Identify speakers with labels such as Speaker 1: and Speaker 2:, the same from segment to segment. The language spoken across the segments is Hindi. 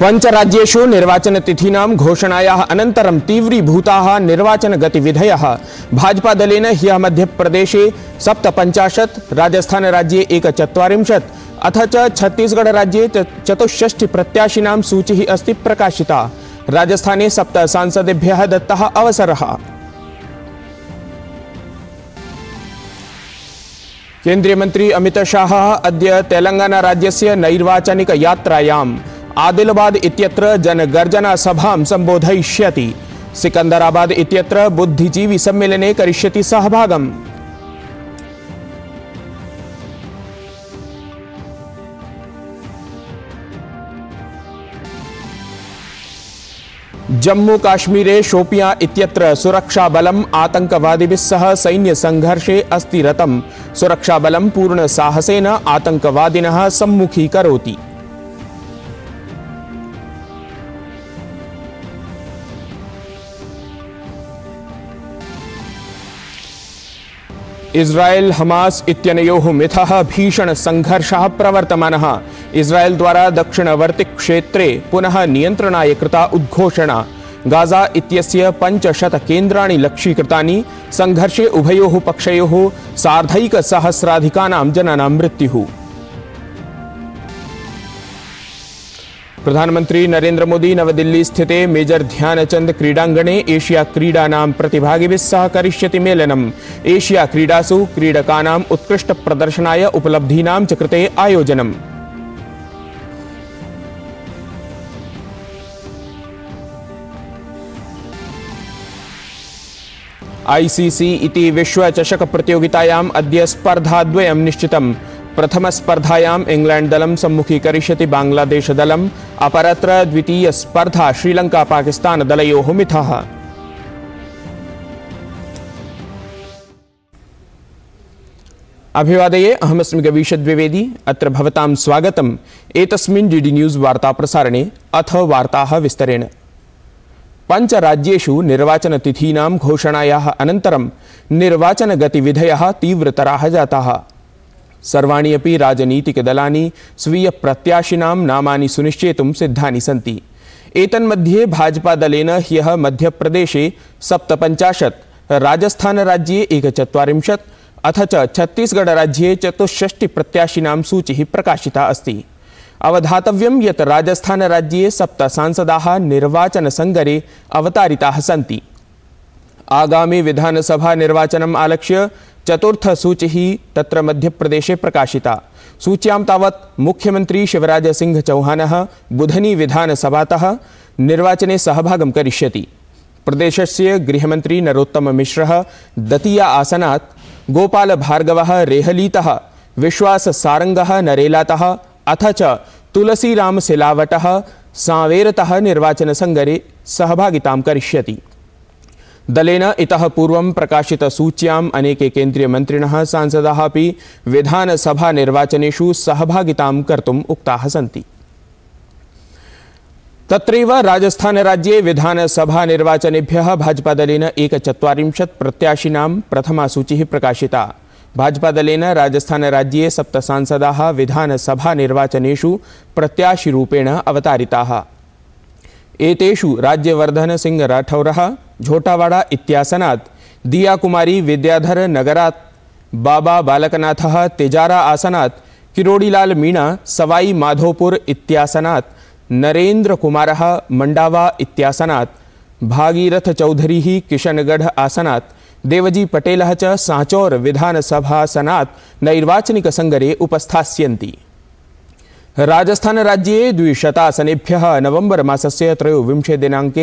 Speaker 1: पञ्चराज्येषु निर्वाचनतिथीनां घोषणायाः अनन्तरं तीव्रीभूताः निर्वाचनगतिविधयः भाजपादलेन ह्यः मध्यप्रदेशे सप्तपञ्चाशत् राजस्थानराज्ये एक अथ च चतुष्टि प्रत्याशीना सूची अस्ति प्रकाशिता राजस्थाने सप्त सांसदेभ्यः दत्तः अवसरः केन्द्रीयमन्त्री अमितशाहः अद्य तेलङ्गानाराज्यस्य नैर्वाचनिकयात्रायां आदिलाबाद इत्यत्र जनगर्जना सभां संबोधयिष्यति सिकंदराबाद इत्यत्र बुद्धिजीवी सम्मेलने करिष्यति सहभागम् जम्मू काश्मीरे शोपिया इत्यत्र सुरक्षा बलम आतंकवादिभिः सह सैन्य सैन्यसङ्घर्षे अस्ति बलम पूर्ण साहसेन आतंकवादिनः सम्मुखी सम्मुखीकरोति इस्रायेल् हमास् इत्यनयोः मिथः भीषणसङ्घर्षः प्रवर्तमानः इज़राइल द्वारा दक्षिणवर्ति दक्षिणवर्तिक्षेत्रे पुनः नियंत्रणाय कृता उद्घोषणा गाजा इत्यस्य पञ्चशतकेन्द्राणि लक्ष्यीकृतानि सङ्घर्षे उभयोः पक्षयोः सार्धैकसहस्राधिकानां जनानां मृत्युः प्रधानमंत्री नरेंद्र मोदी नवदिल्ली स्थिते मेजर ध्यानचंद क्रीडांगणे एशिया क्रीडा प्रतिभागि सह करिष्यति मेलनम् एशिया क्रीडासु क्रीडकाना उत्कृष्ट प्रदर्शनाय उपलब्धीनां च कृते आयोजनम् आईसीसी इति चषक प्रतियोगितायाम् अद्य स्पर्धाद्वयं निश्चितम् प्रथमस्पर्धायाम् इंग्लैंड सम्मुखी करिष्यति बांग्लादेश दलम अपरत्र द्वितीयस्पर्धा श्रीलङ्कापाकिस्तानदलयोः मिथः अभिवादये अहमस्मि गवीशद्विवेदी अत्र भवतां स्वागतम् एतस्मिन् डी डी न्यूज़ प्रसारणे अथ वार्ताः विस्तरेण पञ्चराज्येषु निर्वाचनतिथीनां घोषणायाः अनन्तरं निर्वाचनगतिविधयः तीव्रतराः जाताः सर्वाणि अपि राजनीतिकदलानि स्वीयप्रत्याशिनां नामानि सुनिश्चेतुं सिद्धा सन्ति एतन्मध्ये भाजपादलेन ह्यः मध्यप्रदेशे सप्तपञ्चाशत् राजस्थानराज्ये एकचत्वारिंशत् अथ च चतष्टि प्रत्याशीना सूची प्रकाशिता अस्त राजस्थान अवधातव्यं सप्त राजस्थानराज्ये निर्वाचन संगरे अवतारिता सी आगामी विधानसभा निर्वाचनम आलक्ष्य सूची तत्र मध्यप्रदेशे प्रकाशिता सूच्यां मुख्यमंत्री शिवराज सिंह चौहान बुधनी विधानसभा निर्वाचने सहभागं करिष्यति प्रदेशस्य नरोत्तम मिश्र दतीया आसनात् रेहली विश्वास सारंग नरेला अथ च तुलसीरामसिलावटः निर्वाचन संगरे सहभागिता करिष्यति दलेन पूर्व प्रकाशित प्रकाशितसूच्याम् अनेके सांसद सांसदाः विधानसभा निर्वाचन सहभागिता कर्तुम् उक्ताः सी तत्रैव राजस्थानराज्ये विधानसभानिर्वाचनेभ्यः भाजपादलेन एकचत्वारिंशत् प्रत्याशिनां प्रथमा सूचिः प्रकाशिता सप्त राजस्थानराज्ये सप्तसांसदाः निर्वाचनेषु प्रत्याशिरूपेण अवतारिताः एतेषु राज्यवर्धन सिंह राठौरः झोटावाड़ा इत्यासनात् दियाकुमारी विद्याधर नगरात् बाबा बालकनाथः तेजारा आसनात् किरोड़ीलाल मीणा सवाई माधोपुर इत्यासनात् नरेंद्र कुमारः मंडावा इत्यासनात् भागीरथ चौधरी ही किशनगढ़ आसनात् देवजी पटेलः च सांचौर विधानसभासनात् नैर्वाचनिकसंगरे उपस्थास्यन्ति राजस्थान राजस्थानराज्ये नवंबर मसल त्रयोविंशे दिनाक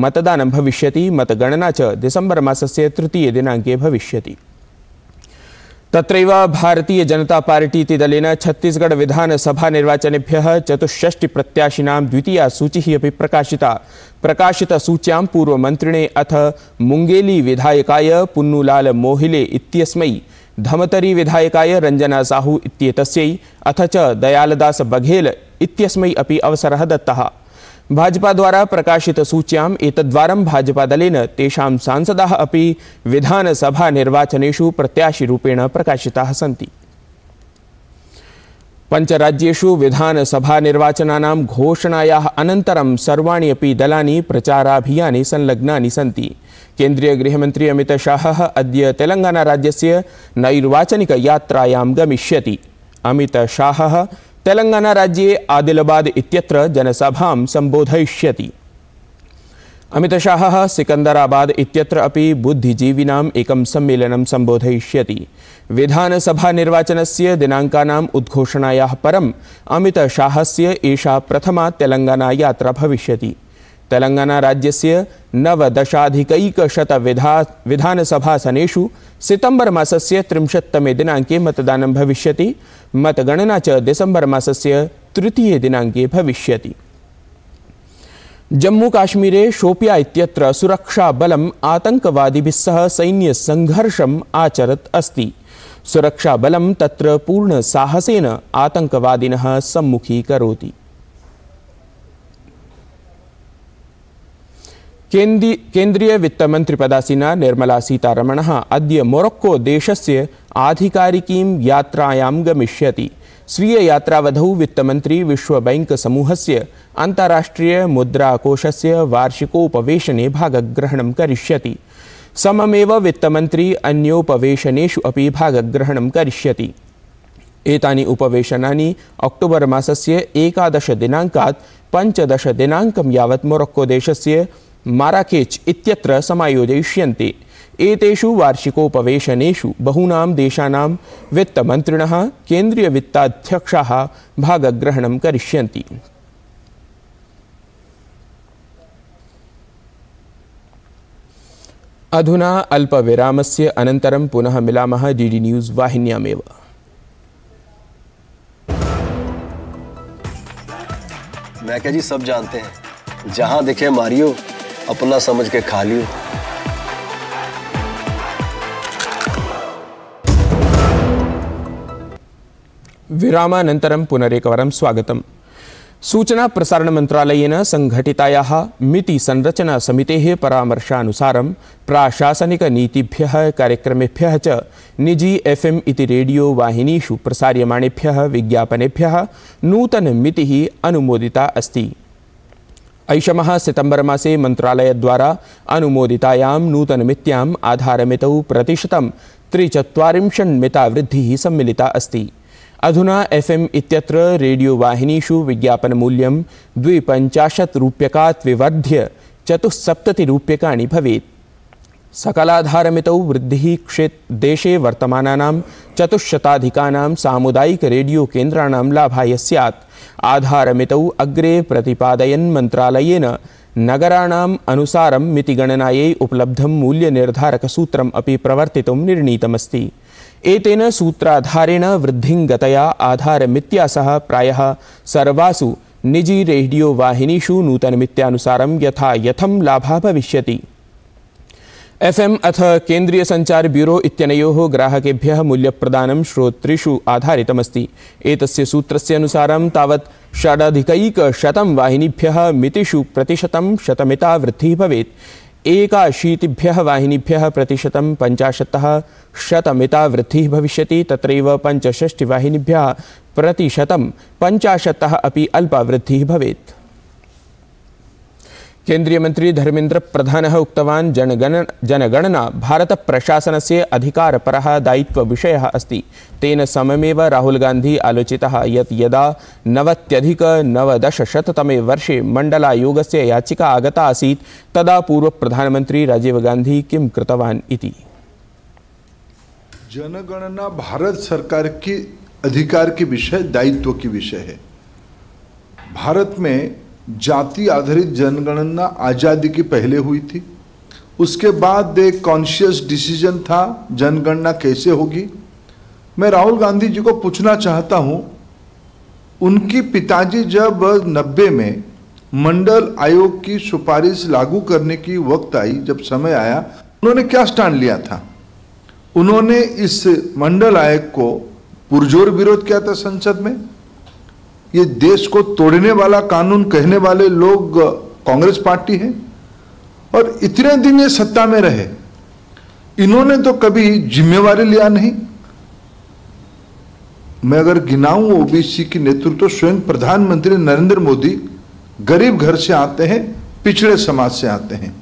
Speaker 1: मतदान भविष्य मतगणना च दिसम्बरमासस्य तृतीयदिनाङ्के भविष्यति तत्रैव इति दलेन छत्तीसगढविधानसभानिर्वाचनेभ्यः प्रत्याशीना द्वितीया सूचिः अपि प्रकाशिता प्रकाशितसूच्यां पूर्वमन्त्रिणे अथ विधायकाय पुन्नुलाल मोहिले इत्यस्मै धमतरी विधायकाय रंजना साहू इत अथ च दयालदास बघेल इत्यस्मै अपि अवसरः दत्तः भाजपाद्वारा भाजपा एतद्वारं भाजपादलेन तेषां सांसदाः अपि विधानसभानिर्वाचनेषु प्रत्याशिरूपेण प्रकाशिताः सन्ति विधानसभा निर्वाचना घोषणाया अनतर सर्वाणी अभी दलानि प्रचाराभिया संलग्ना सी केन्द्रीय गृहमंत्री अमित शाह अद तेलंगाना राज्य नैर्वाचनिक गमिष्य अमित शाह तेलंगाना राज्य आदिलाबाद इत्यत्र जनसभां संबोधयिष्यति अमित शाह सिकंदराबाद इत्यत्र अपि सम्मेलन संबोधय विधानसभा निर्वाचन से दिनाङ्कानाम् उद्घोषणाया परम अमित शाह से प्रथमा तेलंगाना यात्रा भविष्यति तेलंगाना राज्य से तेलङ्गानाराज्यस्य सितंबर मस से त्रिशत्तमें दिनाक मतदान भविष्य मतगणना च तृतीय दिनाक भविष्य जम्मू जम्मूकाश्मीरे शोपिया इत्यत्र बलम आतंकवादी सह सैन्य संघर्ष आचरत अस्त सुरक्षा बलम तत्र पूर्ण साहसेन पूर्णसाहसेन सम्मुखी करोती केन्द्रीय केन्द्रीय वित्त मंत्री पदासीना निर्मला सीतारमण अद मोरक्को देश से आधिकारिकी यात्रायां गमिष्यति स्वीय यात्रावध वित्तमंत्री विश्व यात्रावधौ वित्तमन्त्री विश्वबैंक समूहस्य अन्ताराष्ट्रिय से वार्षिकोपवेशने भागग्रहणं करिष्यति सममेव वित्तमन्त्री अन्योपवेशनेषु अपि भागग्रहणं करिष्यति एतानि उपवेशनानि अक्टोबर् मासस्य एकादशदिनाङ्कात् पञ्चदशदिनाङ्कं यावत् मोरक्कोदेशस्य माराकेच इत्यत्र समायोजयिष्यन्ते एतेषु वार्षिकोपवेशनेषु बहूनां देशानां वित्तमन्त्रिणः केन्द्रीयवित्ताध्यक्षाः भागग्रहणं करिष्यन्ति अधुना अल्पविरामस्य अनन्तरं पुनः मिलामः डी डी न्यूज़ वाहिन्यामेव
Speaker 2: मैं क्या जी सब जानते हैं जहां दिखे मारियो अपना समझ के खा लियो
Speaker 1: विरामानन्तरं पुनरेकवारं स्वागतम् सूचना प्रसारण मन्त्रालयेन सङ्घटितायाः मितिसंरचनासमितेः परामर्शानुसारं प्राशासनिकनीतिभ्यः कार्यक्रमेभ्यः च निजी एफ एम इति रेडियो वाहिनीषु प्रसार्यमाणेभ्यः विज्ञापनेभ्यः नूतनमितिः अनुमोदिता अस्ति ऐषम सितंबर मसे मंत्रालय द्वारा अनुमोदितायां आधार आधारमितौ प्रतिशत त्रिचत्वारिंशन्मिता वृद्धि सम्मिलिता अस्ति अधुना एफ एम इत्यत्र रेडियो वाहिनीषु विज्ञापन द्विपञ्चाशत् रूप्यकात् विवर्ध्य चतुस्सप्ततिरूप्यकाणि भवेत् सकलाधारमितौ वृद्धि क्षेत्र देशे वर्तमान चतुशता सामुदायिक रेडियो केन्द्राणां लाभाय आधार आधारमितौ अग्रे प्रतिपादयन् मन्त्रालयेन नगराणाम् अनुसारं मितिगणनायै उपलब्धं सूत्रम अपि प्रवर्तितुं निर्णीतमस्ति एतेन सूत्राधारेण आधार आधारमित्या सह प्रायः सर्वासु निजी रेडियोवाहिनीषु नूतनमित्यानुसारं यथा यथं लाभः भविष्यति एफएम अथ केंद्रीय संचार ब्यूरो इत्यनयोः ग्राहकेभ्यः प्रदान श्रोतृषु आधारितमस्ति एतस्य सूत्रस्य अनुसारं तावत् षडधिकैकशतं वाहिनीभ्यः मितिषु प्रतिशतं शतमिता वृद्धिः भवेत् एकाशीतिभ्यः वाहिनीभ्यः प्रतिशतं पञ्चाशत्तः शतमिता वृद्धिः भविष्यति तत्रैव पञ्चषष्टिवाहिनीभ्यः प्रतिशतं पञ्चाशत्तः अपि अल्पा वृद्धिः भवेत् केन्द्रीय मंत्री धर्मेन्द्र प्रधान उक्तवान् जनगण जनगणना पर दायित्व विषय अस्त तेन सममेव गांधी आलोचिता ये यदा नवदशतमें वर्षे मंडलायोग से याचिका आगता आसी तदा राजीव गांधी किम कृतवान इति
Speaker 2: जनगणना भारत सरकार की अधिकार के विषय दायित्व की विषय है भारत में जाति आधारित जनगणना आज़ादी के पहले हुई थी उसके बाद एक कॉन्शियस डिसीजन था जनगणना कैसे होगी मैं राहुल गांधी जी को पूछना चाहता हूँ उनकी पिताजी जब नब्बे में मंडल आयोग की सिफारिश लागू करने की वक्त आई जब समय आया उन्होंने क्या स्टैंड लिया था उन्होंने इस मंडल आयोग को पुरजोर विरोध किया था संसद में ये देश को तोड़ने वाला कानून कहने वाले लोग कांग्रेस पार्टी है और इतने दिन ये सत्ता में रहे इन्होंने तो कभी जिम्मेवारी लिया नहीं मैं अगर गिनाऊं ओबीसी की नेतृत्व तो स्वयं प्रधानमंत्री नरेंद्र
Speaker 1: मोदी गरीब घर से आते हैं
Speaker 2: पिछड़े समाज से आते हैं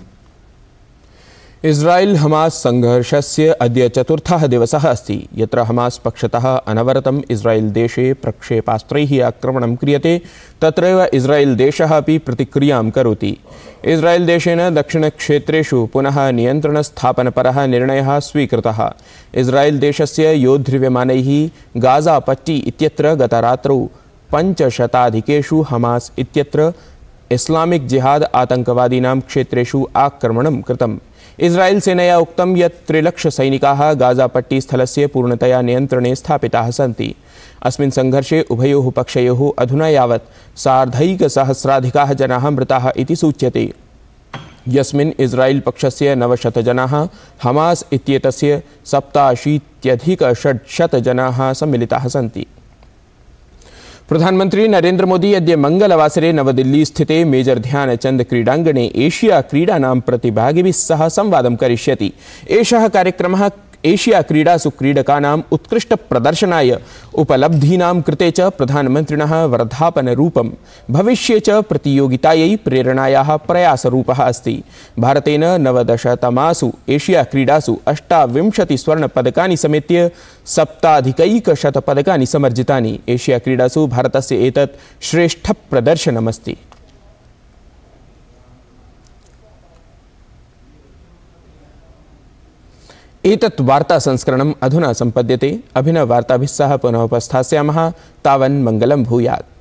Speaker 1: इस्राइल् हमास संघर्ष अद्य चतुर्थः दिवसः अस्ति यत्र हमास् पक्षतः अनवरतम् इस्रायेल् देशे आक्रमण आक्रमणं क्रियते तत्रैव देश अभी प्रतिक्रिया कौती करोति इस्रायेल् दक्षिण दक्षिणक्षेत्रेषु पुनः निर्णय स्वीकृत स्वीकृतः देश से योद्धृव्यमानैः गाजापट्टी गतरात्र गतरात्रौ पञ्चशताधिकेषु हमास् इत्यत्र इस्लामिक जिहाद आतंकवादीना क्षेत्रेषु आक्रमण कृतम इस्रायेल् सेनया उक्तं यत् त्रिलक्षसैनिकाः गाज़ापट्टीस्थलस्य पूर्णतया नियन्त्रणे स्थापिताः सन्ति अस्मिन् सङ्घर्षे उभयोः पक्षयोः अधुना यावत् सार्धैकसहस्राधिकाः जनाः मृताः इति सूच्यते यस्मिन् इस्रायेल् पक्षस्य नवशतजनाः हमास् इत्येतस्य सप्ताशीत्यधिकषड्शतजनाः सम्मिलिताः सन्ति प्रधानमंत्री नरेंद्र मोदी अद मंगलवासरे नवदिल्ली स्थिते मेजर ध्यानचंद क्रीडांगणे एशिया क्रीडा प्रतिभागिभ संवाद क्यों कार्यक्रम एशिया क्रीडासु क्रीडकानाम् उत्कृष्ट उपलब्धीनां कृते च प्रधानमन्त्रिणः वर्धापनरूपं भविष्ये च प्रतियोगितायै प्रेरणायाः प्रयासरूपः अस्ति भारतेन नवदशतमासु एशिया क्रीडासु अष्टाविंशति स्वर्णपदकानि समेत्य सप्ताधिकैकशतपदकानि समर्जितानि एशिया क्रीडासु भारतस्य एतत् श्रेष्ठप्रदर्शनमस्ति एतत् वार्ता संस्करणम् अधुना सम्पद्यते अभिनववार्ताभिः सह पुनः उपस्थास्यामः तावन् मङ्गलं भूयात्